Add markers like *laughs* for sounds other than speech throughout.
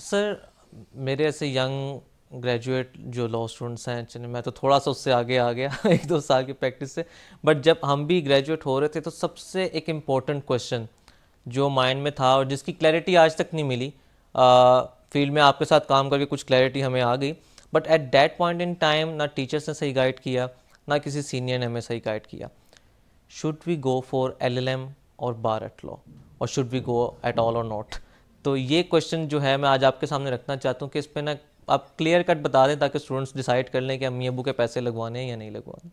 Sir मेरे ऐसे young graduate जो लॉ स्टूडेंट्स हैं चलिए मैं तो थोड़ा सा उससे आगे आ गया *laughs* एक दो साल की प्रैक्टिस से बट जब हम भी ग्रेजुएट हो रहे थे तो सबसे एक इम्पॉर्टेंट क्वेश्चन जो माइंड में था और जिसकी क्लैरिटी आज तक नहीं मिली फील्ड में आपके साथ काम करके कुछ क्लैरिटी हमें आ गई but at that point in time ना टीचर्स ने सही गाइड किया ना किसी सीनियर ने हमें सही गाइड किया should we go for L L M और बार एट लॉ और should we go at all और नॉट तो ये क्वेश्चन जो है मैं आज आपके सामने रखना चाहता हूँ कि इस पर ना आप क्लियर कट बता दें ताकि स्टूडेंट्स डिसाइड कर लें कि अम्मी अबू के पैसे लगवाने हैं या नहीं लगवाने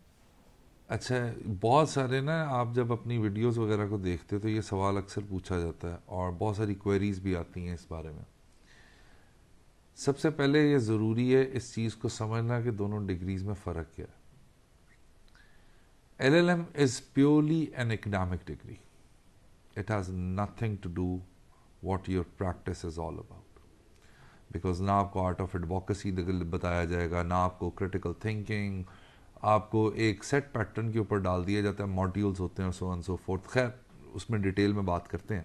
अच्छा बहुत सारे ना आप जब अपनी वीडियोस वगैरह को देखते हो तो ये सवाल अक्सर पूछा जाता है और बहुत सारी क्वेरीज भी आती हैं इस बारे में सबसे पहले ये ज़रूरी है इस चीज़ को समझना कि दोनों डिग्रीज में फ़र्क क्या है L L M is purely an economic degree it has nothing to do what your practice is all about because ना आपको आर्ट ऑफ एडवोकेसी बताया जाएगा ना आपको क्रिटिकल थिंकिंग आपको एक सेट पैटर्न के ऊपर डाल दिया जाता है मॉड्यूल्स होते हैं सो एंड सो फोर्थ खैर उसमें डिटेल में बात करते हैं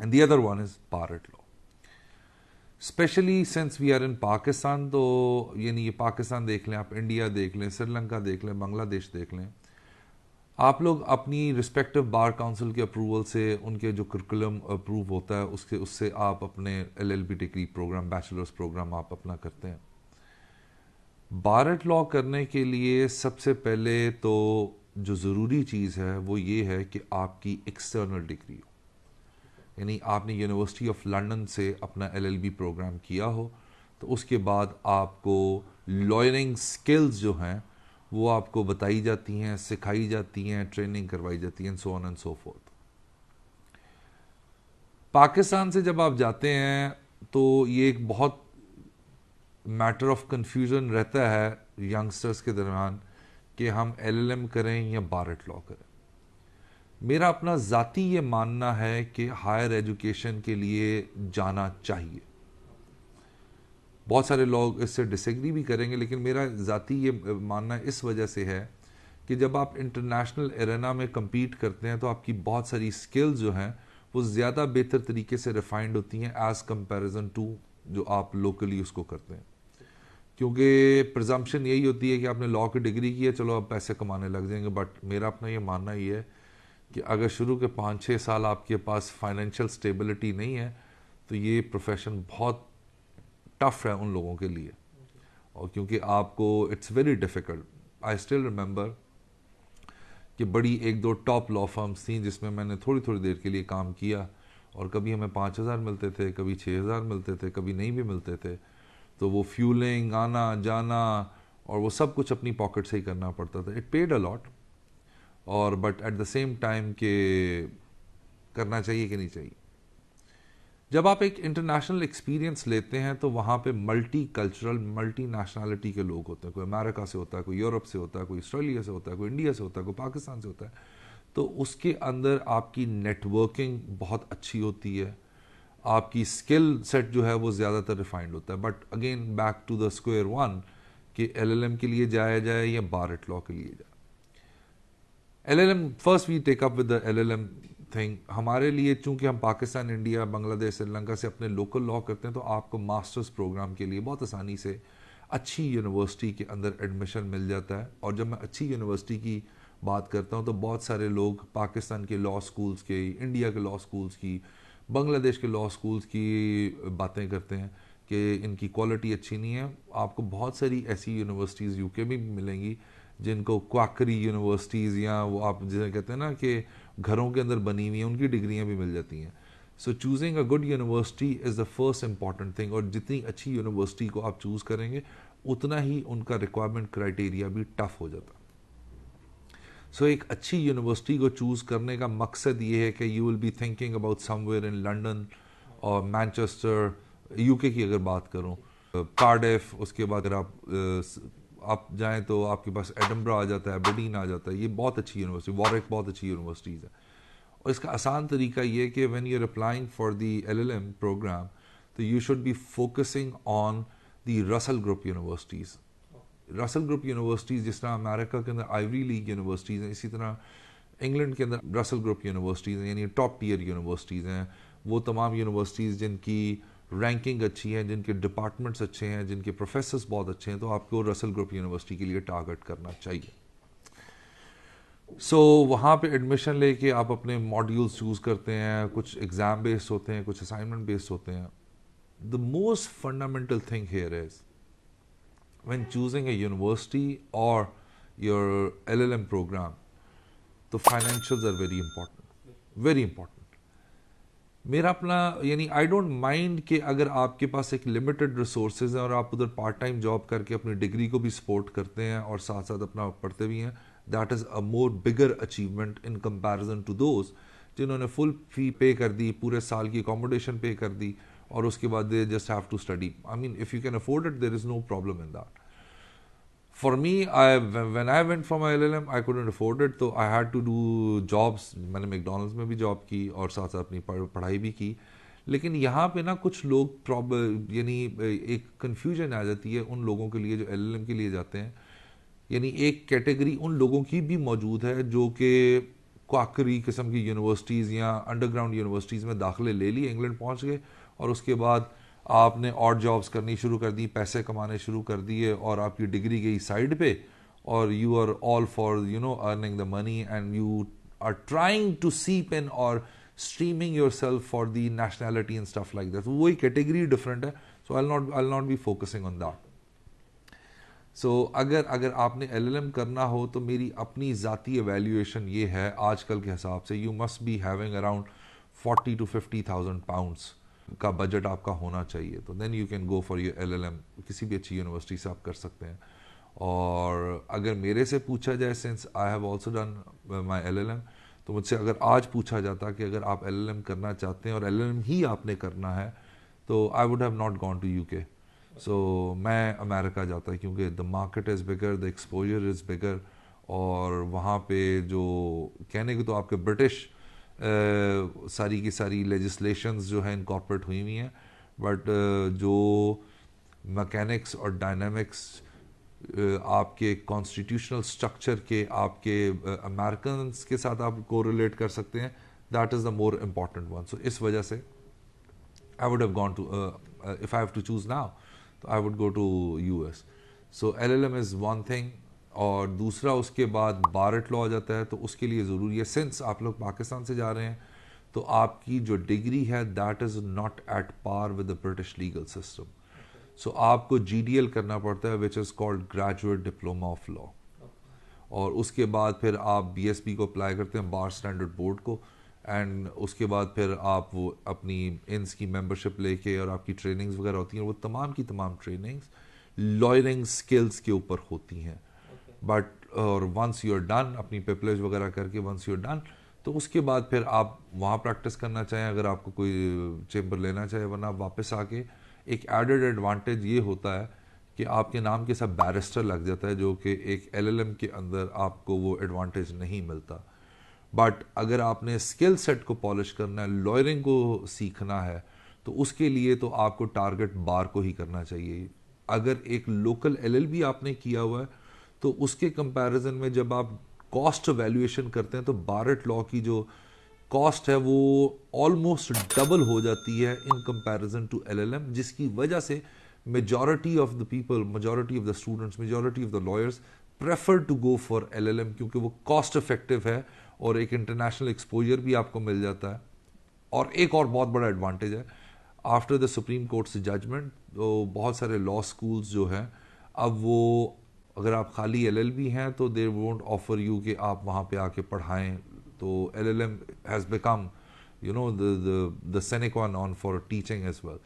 and the other one is bar at law specially since we are in Pakistan तो यानी ये पाकिस्तान देख लें आप इंडिया देख लें श्रीलंका देख लें बांग्लादेश देख लें आप लोग अपनी रिस्पेक्टिव बार काउंसिल के अप्रूवल से उनके जो करिकुलम अप्रूव होता है उसके उससे आप अपने L L B degree program bachelors program आप अपना करते हैं भारत लॉ करने के लिए सबसे पहले तो जो ज़रूरी चीज़ है वो ये है कि आपकी एक्सटर्नल डिग्री हो यानी आपने यूनिवर्सिटी ऑफ लंदन से अपना एलएलबी प्रोग्राम किया हो तो उसके बाद आपको लॉयरिंग स्किल्स जो हैं वो आपको बताई जाती हैं सिखाई जाती हैं ट्रेनिंग करवाई जाती हैं so on and so forth Pakistan से जब आप जाते हैं तो ये एक बहुत मैटर ऑफ कन्फ्यूज़न रहता है यंगस्टर्स के दरमियान कि हम एलएलएम करें या बारट लॉ करें मेरा अपना ज़ाती ये मानना है कि हायर एजुकेशन के लिए जाना चाहिए बहुत सारे लोग इससे डिसग्री भी करेंगे लेकिन मेरा ज़ाती ये मानना इस वजह से है कि जब आप इंटरनेशनल एरेना में कम्पीट करते हैं तो आपकी बहुत सारी स्किल्स जो हैं वो ज़्यादा बेहतर तरीके से रिफाइंड होती हैं एज़ कंपेरिजन टू जो आप लोकली उसको करते हैं क्योंकि प्रजम्पन यही होती है कि आपने लॉ की डिग्री की है चलो आप पैसे कमाने लग जाएंगे बट मेरा अपना ये मानना ही है कि अगर शुरू के पाँच छः साल आपके पास फाइनेंशियल स्टेबिलिटी नहीं है तो ये प्रोफेशन बहुत टफ है उन लोगों के लिए और क्योंकि आपको it's very difficult I still remember कि बड़ी एक दो टॉप लॉ फर्म्स थी जिसमें मैंने थोड़ी थोड़ी देर के लिए काम किया और कभी हमें पाँच हज़ार मिलते थे कभी छः हज़ार मिलते थे कभी नहीं भी मिलते थे तो वो फ्यूलिंग आना जाना और वो सब कुछ अपनी पॉकेट से ही करना पड़ता था इट पेड अलॉट और but at the same time के करना चाहिए कि नहीं चाहिए जब आप एक इंटरनेशनल एक्सपीरियंस लेते हैं तो वहाँ पे मल्टी कल्चरल मल्टी नेशनैलिटी के लोग होते हैं कोई अमेरिका से होता है कोई यूरोप से होता है कोई ऑस्ट्रेलिया से होता है कोई इंडिया से होता है कोई पाकिस्तान से होता है तो उसके अंदर आपकी नेटवर्किंग बहुत अच्छी होती है आपकी स्किल सेट जो है वो ज़्यादातर रिफाइंड होता है but again back to the square one कि एलएलएम के लिए जाया जाए या बारट लॉ के लिए जाए LLM first we take up with the LLM thing हमारे लिए चूंकि हम पाकिस्तान इंडिया बांग्लादेश श्रीलंका से अपने लोकल लॉ करते हैं तो आपको मास्टर्स प्रोग्राम के लिए बहुत आसानी से अच्छी यूनिवर्सिटी के अंदर एडमिशन मिल जाता है और जब मैं अच्छी यूनिवर्सिटी की बात करता हूँ तो बहुत सारे लोग पाकिस्तान के लॉ स्कूल्स के इंडिया के लॉ स्कूल्स की बांग्लादेश के लॉ स्कूल्स की बातें करते हैं कि इनकी क्वालिटी अच्छी नहीं है आपको बहुत सारी ऐसी यूनिवर्सिटीज़ यूके में भी मिलेंगी जिनको क्वाकरी यूनिवर्सिटीज़ या वो आप जिसे कहते हैं ना कि घरों के अंदर बनी हुई हैं उनकी डिग्रियाँ भी मिल जाती हैं so choosing a good university is the first important thing और जितनी अच्छी यूनिवर्सिटी को आप चूज़ करेंगे उतना ही उनका रिक्वायरमेंट क्राइटेरिया भी टफ़ हो जाता है सो एक अच्छी यूनिवर्सिटी को चूज़ करने का मकसद ये है कि you will be thinking about somewhere in London और मैनचेस्टर यूके की अगर बात करूँ कार्डेफ uh, उसके बाद अगर आप uh, आप जाएँ तो आपके पास एडम्बरा आ जाता है बडीन आ जाता है ये बहुत अच्छी यूनिवर्सिटी वॉरक बहुत अच्छी यूनिवर्सिटीज़ है और इसका आसान तरीका ये कि when you are applying for the L L M program तो you should be focusing on the Russell group universities Russell group universities जिस तरह अमेरिका के अंदर आइवरी लीग यूनिवर्सिटीज़ हैं इसी तरह इंग्लैंड के अंदर रसल ग्रुप यूनिवर्सिटीज़ हैं यानी टॉप टीयर यूनिवर्सिटीज़ हैं वो तमाम यूनिवर्सिटीज़ जिनकी रैंकिंग अच्छी है जिनके डिपार्टमेंट्स अच्छे हैं जिनके प्रोफेसर्स बहुत अच्छे हैं तो आपको रसल ग्रुप यूनिवर्सिटी के लिए टारगेट करना चाहिए सो so, वहाँ पे एडमिशन लेके आप अपने मॉड्यूल्स चूज़ करते हैं कुछ एग्ज़ाम बेस्ड होते हैं कुछ असाइनमेंट बेस्ड होते हैं the most fundamental thing here is when choosing a university or your LLM program, तो financial are very important very important मेरा अपना यानी आई डोंट माइंड कि अगर आपके पास एक लिमिटेड रिसोर्सेज हैं और आप उधर पार्ट टाइम जॉब करके अपनी डिग्री को भी सपोर्ट करते हैं और साथ साथ अपना पढ़ते भी हैं that is a more bigger achievement in comparison to those जिन्होंने फुल फी पे कर दी पूरे साल की अकोमोडेशन पे कर दी और उसके बाद they just have to study I mean if you can afford it there is no problem in that for me, I when I went for L M I couldn't afford it तो I had to do jobs मैंने McDonald's में भी job की और साथ साथ अपनी पढ़ाई भी की लेकिन यहाँ पे ना कुछ लोग यानी एक कन्फ्यूजन आ जाती है उन लोगों के लिए जो एल एल एम के लिए जाते हैं यानी एक कैटेगरी उन लोगों की भी मौजूद है जो कि क्वाकरी किस्म की यूनिवर्सिटीज़ या अंडरग्राउंड यूनिवर्सिटीज़ में दाखिले ले लिए इंग्लैंड पहुँच गए और उसके बाद आपने और जॉब्स करनी शुरू कर दी पैसे कमाने शुरू कर दिए और आपकी डिग्री गई साइड पे और you are all for you know earning the money and you are trying to seep in और streaming yourself for the nationality and stuff like that वही कैटेगरी डिफरेंट है so I not I not be focusing on that सो अगर अगर आपने L करना हो तो मेरी अपनी ज़ाती एवेल्यूएशन ये है आजकल के हिसाब से you must be having around forty to fifty thousand pounds का बजट आपका होना चाहिए तो then you can go for U L किसी भी अच्छी यूनिवर्सिटी से आप कर सकते हैं और अगर मेरे से पूछा जाए since I have also done my L तो मुझसे अगर आज पूछा जाता कि अगर आप एल करना चाहते हैं और एल ही आपने करना है तो I would have not gone to U K so मैं अमेरिका जाता क्योंकि the market is bigger the exposure is bigger और वहाँ पे जो कहने की तो आपके ब्रिटिश सारी की सारी लेजिस्लेशंस जो है इनकॉर्पोरेट हुई हुई हैं बट जो मैकेनिक्स और डायनामिक्स आपके कॉन्स्टिट्यूशनल स्ट्रक्चर के आपके अमेरिकन के साथ आप कोरिलेट कर सकते हैं that is the more important one so इस वजह से I would have gone to if I have to choose now तो I would go to U S so L L M is one thing और दूसरा उसके बाद बारट law आ जाता है तो उसके लिए ज़रूरी है सिंस आप लोग पाकिस्तान से जा रहे हैं तो आपकी जो डिग्री है that is not at par with the British legal system so आपको जी करना पड़ता है which is called graduate diploma of law और उसके बाद फिर आप बी को अप्लाई करते हैं बार स्टैंडर्ड बोर्ड को एंड उसके बाद फिर आप वो अपनी इंस की मेम्बरशिप लेके और आपकी ट्रेनिंग्स वगैरह होती हैं वो तमाम की तमाम ट्रेनिंग्स लॉयरिंग स्किल्स के ऊपर होती हैं बट और वंस यू आर डन अपनी पेपलेज वगैरह करके वंस यू आर डन तो उसके बाद फिर आप वहाँ प्रैक्टिस करना चाहें अगर आपको कोई चेम्बर uh, लेना चाहे वरना वापस आके एक एडेड एडवांटेज ये होता है कि आपके नाम के साथ बैरिस्टर लग जाता है जो कि एक एलएलएम के अंदर आपको वो एडवांटेज नहीं मिलता बट अगर आपने स्किल सेट को पॉलिश करना है लॉयरिंग को सीखना है तो उसके लिए तो आपको टारगेट बार को ही करना चाहिए अगर एक लोकल एल आपने किया हुआ है तो उसके कंपैरिजन में जब आप कॉस्ट वैल्यूएशन करते हैं तो बारट लॉ की जो कॉस्ट है वो ऑलमोस्ट डबल हो जाती है इन कंपैरिजन टू एलएलएम जिसकी वजह से majority of the people majority of the students majority of the lawyers prefer to go for LLM क्योंकि वो कॉस्ट इफेक्टिव है और एक इंटरनेशनल एक्सपोजर भी आपको मिल जाता है और एक और बहुत बड़ा एडवांटेज है आफ्टर द सुप्रीम कोर्ट से जजमेंट तो बहुत सारे लॉ स्कूल्स जो हैं अब वो अगर आप खाली एलएलबी हैं तो दे वोंट ऑफर यू कि आप वहाँ पे आके पढ़ाएं तो LLM has become you know the sine qua non on for teaching as well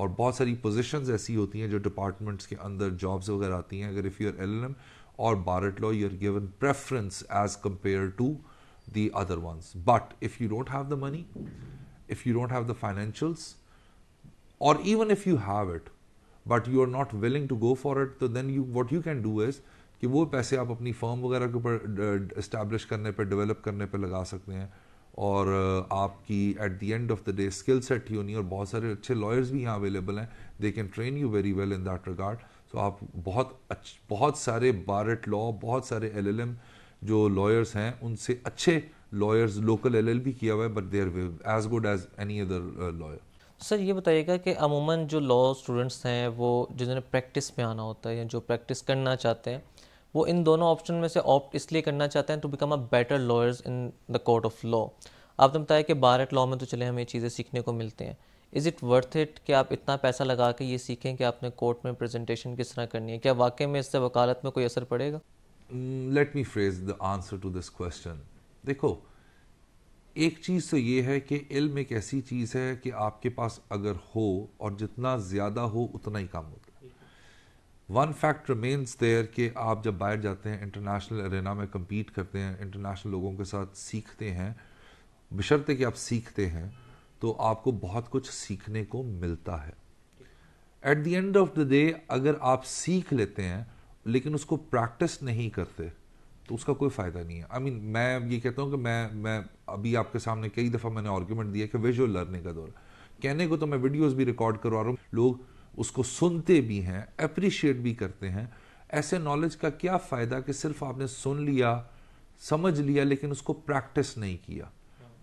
और बहुत सारी पोजीशंस ऐसी होती हैं जो डिपार्टमेंट्स के अंदर जॉब्स वगैरह आती हैं अगर इफ़ यू आर एल और bar at law you are given preference as compare to the other ones but if you don't have the money if you don't have the financials और even if you have it but you are not willing to go for it तो then you what you can do is कि वो पैसे आप अपनी firm वगैरह के ऊपर इस्टेब्लिश करने पर डेवलप करने पर लगा सकते हैं और आपकी at the end of the day skill set ही होनी और बहुत सारे अच्छे लॉयर्स भी यहाँ अवेलेबल हैं they can train you very well in that regard so आप बहुत अच्छे बहुत सारे बारट लॉ बहुत सारे एल एल एम जो लॉयर्स हैं उनसे अच्छे लॉयर्स लोकल एल एल किया हुआ है but they are as good as any other lawyer sir ये बताइएगा कि अमूमन जो लॉ स्टूडेंट्स हैं वो जिन्होंने प्रैक्टिस में आना होता है या जो प्रैक्टिस करना चाहते हैं वो इन दोनों ऑप्शन में से ऑप्ट इसलिए करना चाहते हैं to become a better lawyers in the court of law आपने बताया कि बार एट लॉ में तो चले हमें चीज़ें सीखने को मिलते हैं इज़ इट वर्थ इट कि आप इतना पैसा लगा के ये सीखें कि आपने कोर्ट में प्रेजेंटेशन किस तरह करनी है क्या वाकई में इससे वकालत में कोई असर पड़ेगा let me phrase the answer to this question देखो एक चीज़ तो ये है कि इल्म एक ऐसी चीज़ है कि आपके पास अगर हो और जितना ज़्यादा हो उतना ही कम होता है वन फैक्ट रिमेन्स देयर कि आप जब बाहर जाते हैं इंटरनेशनल अरेना में कम्पीट करते हैं इंटरनेशनल लोगों के साथ सीखते हैं बशर्ते कि आप सीखते हैं तो आपको बहुत कुछ सीखने को मिलता है at the end of the day अगर आप सीख लेते हैं लेकिन उसको प्रैक्टिस नहीं करते तो उसका कोई फ़ायदा नहीं है आई I मीन mean, मैं ये कहता हूँ कि मैं मैं अभी आपके सामने कई दफ़ा मैंने आर्ग्यूमेंट दिया कि विजुअल लर्निंग का दौर कहने को तो मैं वीडियोज़ भी रिकॉर्ड करवा रहा हूँ लोग उसको सुनते भी हैं अप्रिशिएट भी करते हैं ऐसे नॉलेज का क्या फ़ायदा कि सिर्फ आपने सुन लिया समझ लिया लेकिन उसको प्रैक्टिस नहीं किया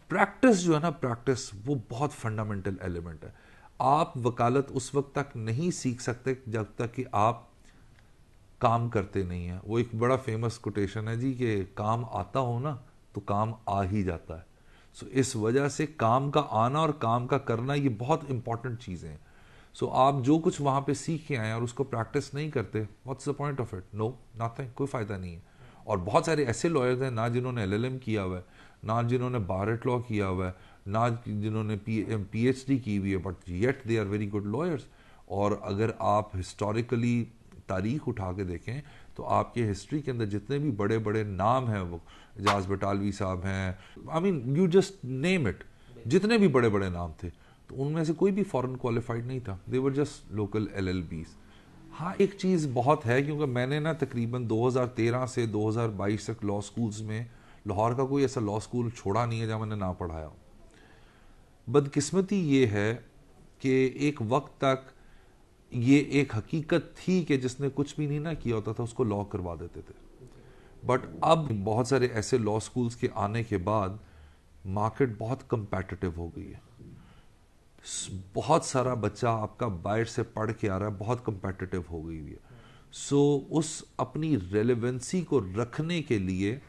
प्रैक्टिस जो है ना प्रैक्टिस वो बहुत फंडामेंटल एलिमेंट है आप वकालत उस वक्त तक नहीं सीख सकते जब तक कि आप काम करते नहीं हैं वो एक बड़ा फेमस कोटेशन है जी कि काम आता हो ना तो काम आ ही जाता है सो so, इस वजह से काम का आना और काम का करना ये बहुत इंपॉर्टेंट चीज़ें हैं सो so, आप जो कुछ वहाँ पे सीख के आए और उसको प्रैक्टिस नहीं करते what's the point of it no nothing कोई फ़ायदा नहीं है और बहुत सारे ऐसे लॉयर्स हैं ना जिन्होंने एल किया हुआ है ना जिन्होंने बारट लॉ किया हुआ है ना जिन्होंने पी पी एच डी की हुई है but yet they are very good lawyers और अगर आप हिस्टोरिकली तारीख उठा के देखें तो आपके हिस्ट्री के अंदर जितने भी बड़े बड़े नाम हैं वो एजाज बटालवी साहब हैं I mean you just name it जितने भी बड़े बड़े नाम थे तो उनमें से कोई भी फॉरेन क्वालिफाइड नहीं था they were just local L L Bs हाँ एक चीज़ बहुत है क्योंकि मैंने ना तकरीबन 2013 से 2022 तक लॉ स्कूल्स में लाहौर का कोई ऐसा लॉ स्कूल छोड़ा नहीं है जहाँ मैंने ना पढ़ाया बदकिस्मती ये है कि एक वक्त तक ये एक हकीकत थी कि जिसने कुछ भी नहीं ना किया होता था उसको लॉ करवा देते थे बट अब बहुत सारे ऐसे लॉ स्कूल्स के आने के बाद मार्केट बहुत कंपेटिटिव हो गई है बहुत सारा बच्चा आपका बाहर से पढ़ के आ रहा है बहुत कंपेटिटिव हो गई हुई है सो so, उस अपनी रेलिवेंसी को रखने के लिए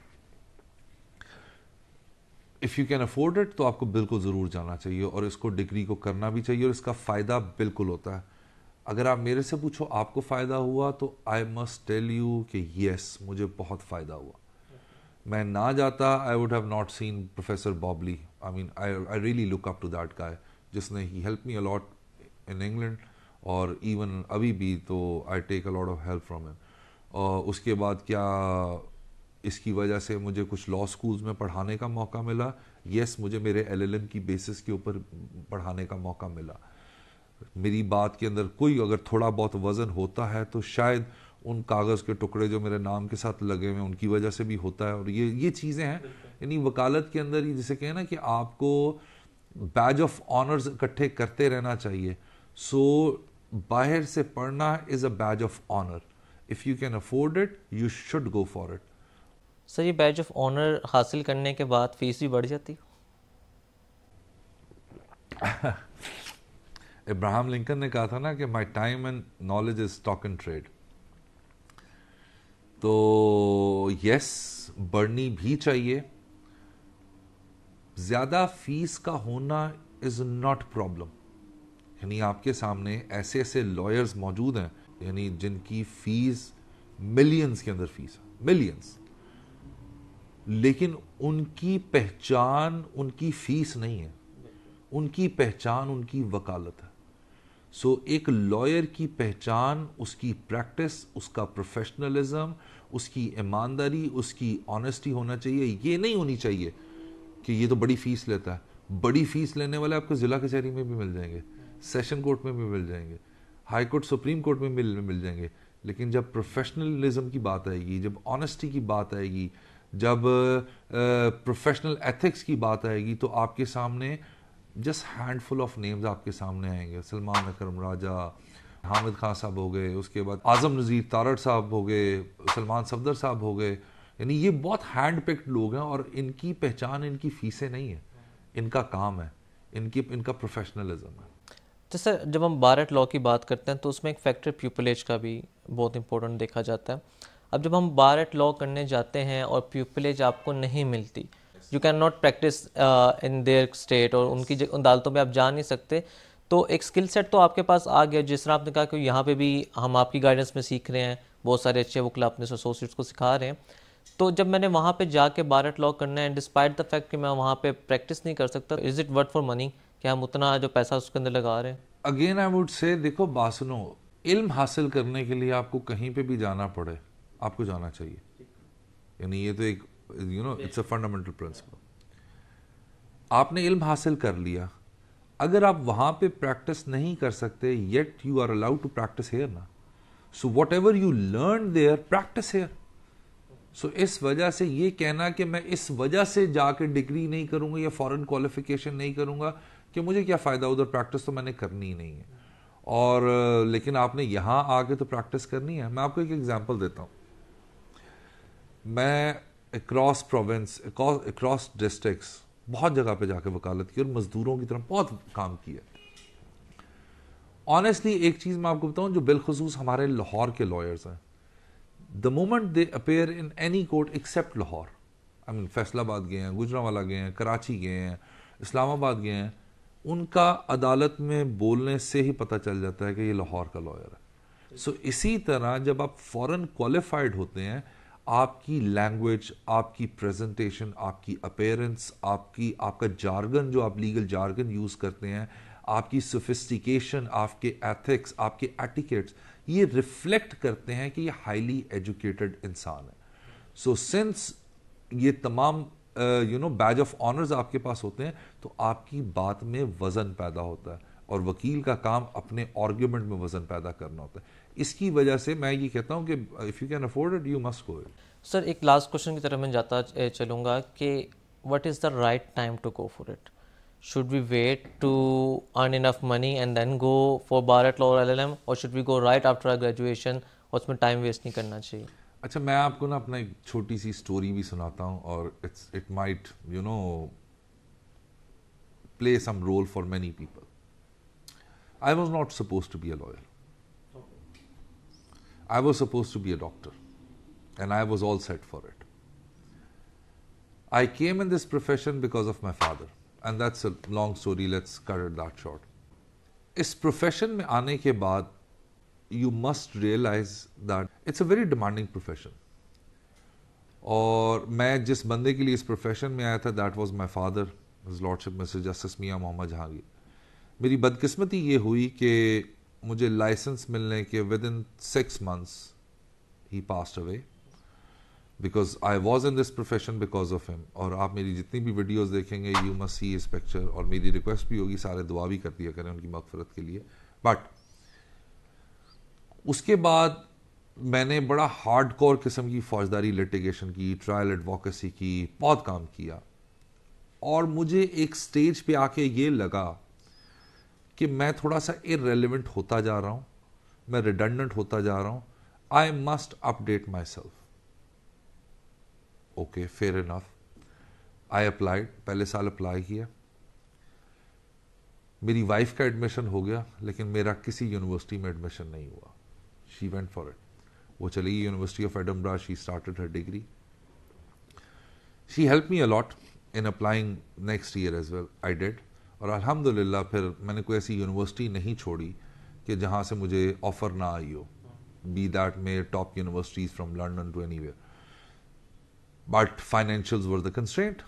if you can afford it तो आपको बिल्कुल ज़रूर जाना चाहिए और इसको डिग्री को करना भी चाहिए और इसका फ़ायदा बिल्कुल होता है अगर आप मेरे से पूछो आपको फ़ायदा हुआ तो आई मस्ट टेल यू कि यस मुझे बहुत फ़ायदा हुआ मैं ना जाता I would have not seen professor बॉबली I mean I I really look up to that guy जिसने he help me a lot in England और इवन अभी भी तो I take a lot of help from him और उसके बाद क्या इसकी वजह से मुझे कुछ लॉ स्कूल्स में पढ़ाने का मौका मिला यस yes, मुझे मेरे एलएलएम की बेसिस के ऊपर पढ़ाने का मौका मिला मेरी बात के अंदर कोई अगर थोड़ा बहुत वज़न होता है तो शायद उन कागज़ के टुकड़े जो मेरे नाम के साथ लगे हुए उनकी वजह से भी होता है और ये ये चीज़ें हैं यानी वकालत के अंदर ही जिसे कहें ना कि आपको बैज ऑफ ऑनर्स इकट्ठे करते रहना चाहिए सो so, बाहर से पढ़ना is a badge of honour if you can afford it you should go for it sir ये बैज ऑफ ऑनर हासिल करने के बाद फीस भी बढ़ जाती *laughs* इब्राहम लिंकन ने कहा था ना कि my time and knowledge is stock and trade तो यस बढ़नी भी चाहिए ज़्यादा फीस का होना इज़ नॉट प्रॉब्लम यानी आपके सामने ऐसे ऐसे लॉयर्स मौजूद हैं यानी जिनकी फीस मिलियंस के अंदर फीस है मिलियंस लेकिन उनकी पहचान उनकी फीस नहीं है उनकी पहचान उनकी वकालत है सो so, एक लॉयर की पहचान उसकी प्रैक्टिस उसका प्रोफेशनलिज्म उसकी ईमानदारी उसकी ऑनेस्टी होना चाहिए ये नहीं होनी चाहिए कि ये तो बड़ी फीस लेता है बड़ी फीस लेने वाले आपको ज़िला कचहरी में भी मिल जाएंगे सेशन कोर्ट में भी मिल जाएंगे हाई कोर्ट सुप्रीम कोर्ट में मिल मिल जाएंगे लेकिन जब प्रोफेशनलिज्म की बात आएगी जब ऑनेस्टी की बात आएगी जब प्रोफेशनल एथिक्स की बात आएगी तो आपके सामने जस्ट हैंडफुल ऑफ नेम्स आपके सामने आएंगे सलमान अकरम राजा हामिद खान साहब हो गए उसके बाद आज़म नज़ीर तारड़ साहब हो गए सलमान सफदर साहब हो गए यानी ये बहुत हैंड पिक्ड लोग हैं और इनकी पहचान इनकी फीसें नहीं है इनका काम है इनकी इनका प्रोफेशनलिज्म है तो सर जब हम भारत लॉ की बात करते हैं तो उसमें एक फैक्टर प्यूपलेज का भी बहुत इंपॉर्टेंट देखा जाता है अब जब हम भारत लॉ करने जाते हैं और प्यूपलेज आपको नहीं मिलती you can not practice in their state और उनकी उन अदालतों में आप जा नहीं सकते तो एक स्किल सेट तो आपके पास आ गया जिस तरह आपने कहा कि यहाँ पे भी हम आपकी गाइडेंस में सीख रहे हैं बहुत सारे अच्छे वकला अपने एसोसिएट्स को सिखा रहे हैं तो जब मैंने वहाँ पे जाके बारट लॉ करना है डिस्पाइट द फैक्ट कि मैं वहाँ पे प्रैक्टिस नहीं कर सकता is it worth for money कि हम उतना जो पैसा उसके अंदर लगा रहे हैं अगेन आई वुड से देखो बासनो इल्म हासिल करने के लिए आपको कहीं पे भी जाना पड़े आपको जाना चाहिए यानी ये तो एक you know it's a fundamental principle आपने इल्म हासिल कर लिया अगर आप वहां पे प्रैक्टिस नहीं कर सकते yet you are allowed to practice here ना so whatever you learn there practice here so इस वजह से ये कहना कि मैं इस वजह से जाके डिग्री नहीं करूंगा या फॉरेन क्वालिफिकेशन नहीं करूंगा कि मुझे क्या फ़ायदा उधर प्रैक्टिस तो मैंने करनी ही नहीं है और लेकिन आपने यहां आके तो प्रैक्टिस करनी है मैं आपको एक एग्जाम्पल देता हूं मैं अक्रॉस प्रोविंस अक्रॉस डिस्ट्रिक्स बहुत जगह पे जाके वकालत की और मज़दूरों की तरफ बहुत काम किया ऑनेस्टली एक चीज़ मैं आपको बताऊँ जो बिलखसूस हमारे लाहौर के लॉयर्स हैं the moment they appear in any court except Lahore I mean Faisalabad गए हैं गुजरावाला गए हैं कराची गए हैं इस्लामाबाद गए हैं उनका अदालत में बोलने से ही पता चल जाता है कि ये लाहौर का लॉयर है सो so, इसी तरह जब आप फॉरन क्वालिफाइड होते हैं आपकी लैंग्वेज आपकी प्रेजेंटेशन आपकी अपेयरेंस आपकी आपका जार्गन जो आप लीगल जार्गन यूज़ करते हैं आपकी सोफिस्टिकेशन आपके एथिक्स आपके एटिकेट्स ये रिफ्लेक्ट करते हैं कि ये हाईली एजुकेटेड इंसान है सो so, सिंस ये तमाम you know badge of honours आपके पास होते हैं तो आपकी बात में वज़न पैदा होता है और वकील का काम अपने आर्ग्यूमेंट में वज़न पैदा करना होता है इसकी वजह से मैं ये कहता हूँ कि if you can afford it you must go it sir एक लास्ट क्वेश्चन की तरफ मैं जाता चलूँगा कि what is the right time to go for it wait to earn enough money and then go for bar at law L L M और should we go right after our graduation और उसमें time waste नहीं करना चाहिए अच्छा मैं आपको ना अपना एक छोटी सी स्टोरी भी सुनाता हूँ और it's it might you know play some role for many people I was not suppose to be a lawyer I was supposed to be a doctor and I was all set for it. I came in this profession because of my father, and that's a long story, let's cut it that short. इस profession में आने you must realize that it's a very demanding profession. Or मैं जिस बंदे के लिए इस profession, में आया था that was my father his lordship mister justice Mian Mohammad Jahangir मेरी बदकिस्मती ये हुई कि मुझे लाइसेंस मिलने के within six months he passed away because I was in this profession because of him और आप मेरी जितनी भी वीडियोज़ देखेंगे यू मस्ट सी इस पिक्चर और मेरी रिक्वेस्ट भी होगी सारे दुआ भी कर दिया करें उनकी मफफरत के लिए बट उसके बाद मैंने बड़ा हार्ड कोर किस्म की फौजदारी लिटिगेशन की ट्रायल एडवोकेसी की बहुत काम किया और मुझे एक स्टेज पे आके ये लगा कि मैं थोड़ा सा इरेलीवेंट होता जा रहा हूं मैं रिडंडेंट होता जा रहा हूं I must update myself okay fair enough I applied पहले साल अप्लाई किया मेरी वाइफ का एडमिशन हो गया लेकिन मेरा किसी यूनिवर्सिटी में एडमिशन नहीं हुआ शी वेंट फॉर इट वो चली गई university of Edinburgh she started her degree she help me a lot in applying next year as well I did और Alhamdulillah, फिर मैंने कोई ऐसी यूनिवर्सिटी नहीं छोड़ी कि जहाँ से मुझे ऑफ़र ना आई हो be that may top universities from London to anywhere but financials were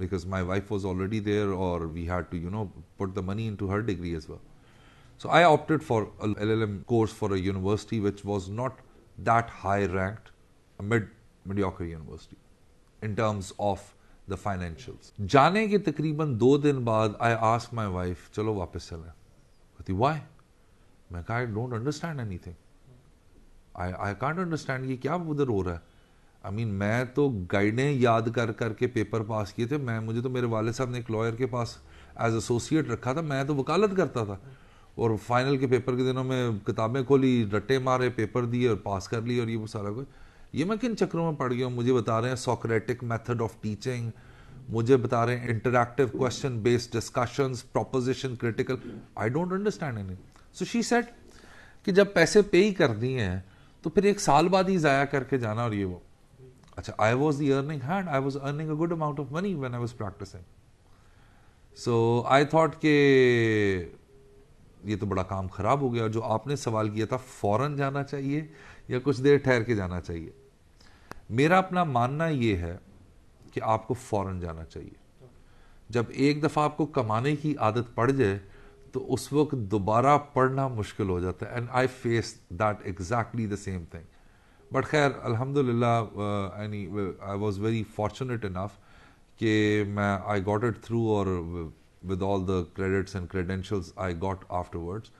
because my wife was already there or we had to you know put the money into her degree as well so i opted for a llm course for a university which was not that high ranked a mid mediocre university in terms of the financials जाने के तकरीबन दो दिन बाद I ask my wife चलो वापस चलें कहती वाई मैं कहा I don't understand anything I I can't understand ये क्या उधर हो रहा है आई मीन मैं तो गाइडें याद कर करके पेपर पास किए थे मैं मुझे तो मेरे वाले साहब ने एक लॉयर के पास एज एसोसिएट रखा था मैं तो वकालत करता था और फाइनल के पेपर के दिनों में किताबें खोली रट्टे मारे पेपर दिए और पास कर लिए और ये वो सारा कुछ ये मैं किन चक्रों में पढ़ गया हूँ मुझे बता रहे हैं सोक्रेटिक मेथड ऑफ टीचिंग मुझे बता रहे हैं interactive question based discussion proposition critical I don't understand any so she said कि जब पैसे पे ही कर दिए हैं तो फिर एक साल बाद ही ज़ाया करके जाना और ये वो अच्छा I was the earning hand I was earning a good amount of money when I was practising so I thought के ये तो बड़ा काम खराब हो गया जो आपने सवाल किया था फौरन जाना चाहिए या कुछ देर ठहर के जाना चाहिए मेरा अपना मानना ये है कि आपको फौरन जाना चाहिए जब एक दफ़ा आपको कमाने की आदत पड़ जाए तो उस वक्त दोबारा पढ़ना मुश्किल हो जाता है and I face that exactly the same thing but खैर अल्हम्दुलिल्लाह any I was very fortunate enough कि मैं आई गॉट इट थ्रू और with all the credits and credentials I got afterwards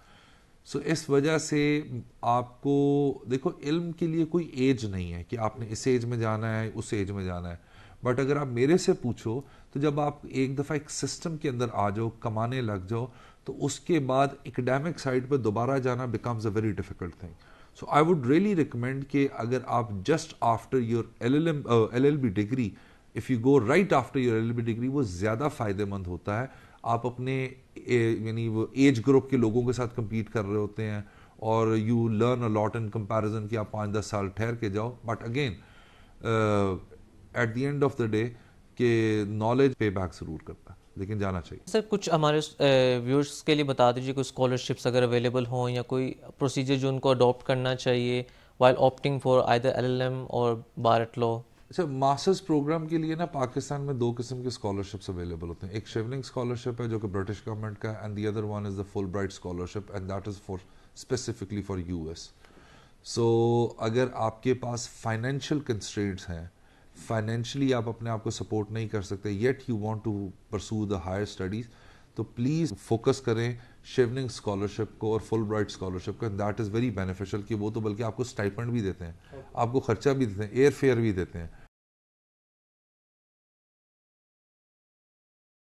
so इस वजह से आपको देखो इल्म के लिए कोई एज नहीं है कि आपने इस एज में जाना है उस एज में जाना है बट अगर आप मेरे से पूछो तो जब आप एक दफ़ा एक सिस्टम के अंदर आ जाओ कमाने लग जाओ तो उसके बाद एकेडमिक साइड पर दोबारा जाना becomes a very difficult thing so I would really recommend कि अगर आप just after your L L M L L B degree if you go right after your L L B degree वो ज़्यादा फ़ायदेमंद होता है आप अपने यानी वो एज ग्रुप के लोगों के साथ कम्पीट कर रहे होते हैं और you learn a lot in comparison कि आप पाँच दस साल ठहर के जाओ but again at the end of the day के नॉलेज पे बैक ज़रूर करता है लेकिन जाना चाहिए सर कुछ हमारे व्यूअर्स के लिए बता दीजिए कोई स्कॉलरशिप्स अगर अवेलेबल हों या कोई प्रोसीजर जो उनको अडॉप्ट करना चाहिए while opting for the L L M और बारट लॉ अच्छा मास्टर्स प्रोग्राम के लिए ना पाकिस्तान में दो किस्म के स्कॉलरशिप्स अवेलेबल होते हैं एक शिवलिंग स्कॉलरशिप है जो कि ब्रिटिश गवर्नमेंट का and the other one is the Fulbright scholarship and that is for specifically for U S so अगर आपके पास फाइनेंशियल कंस्ट्रेंट्स हैं फाइनेंशियली आप अपने आप को सपोर्ट नहीं कर सकते yet you want to pursue the higher studies तो प्लीज़ फोकस करें शेवनिंग स्कॉलरशिप को और फुल ब्राइट स्कॉलरशिप को and that is very beneficial कि वो तो बल्कि आपको स्टाइपेंड भी देते हैं आपको खर्चा भी देते हैं एयर फेयर भी देते हैं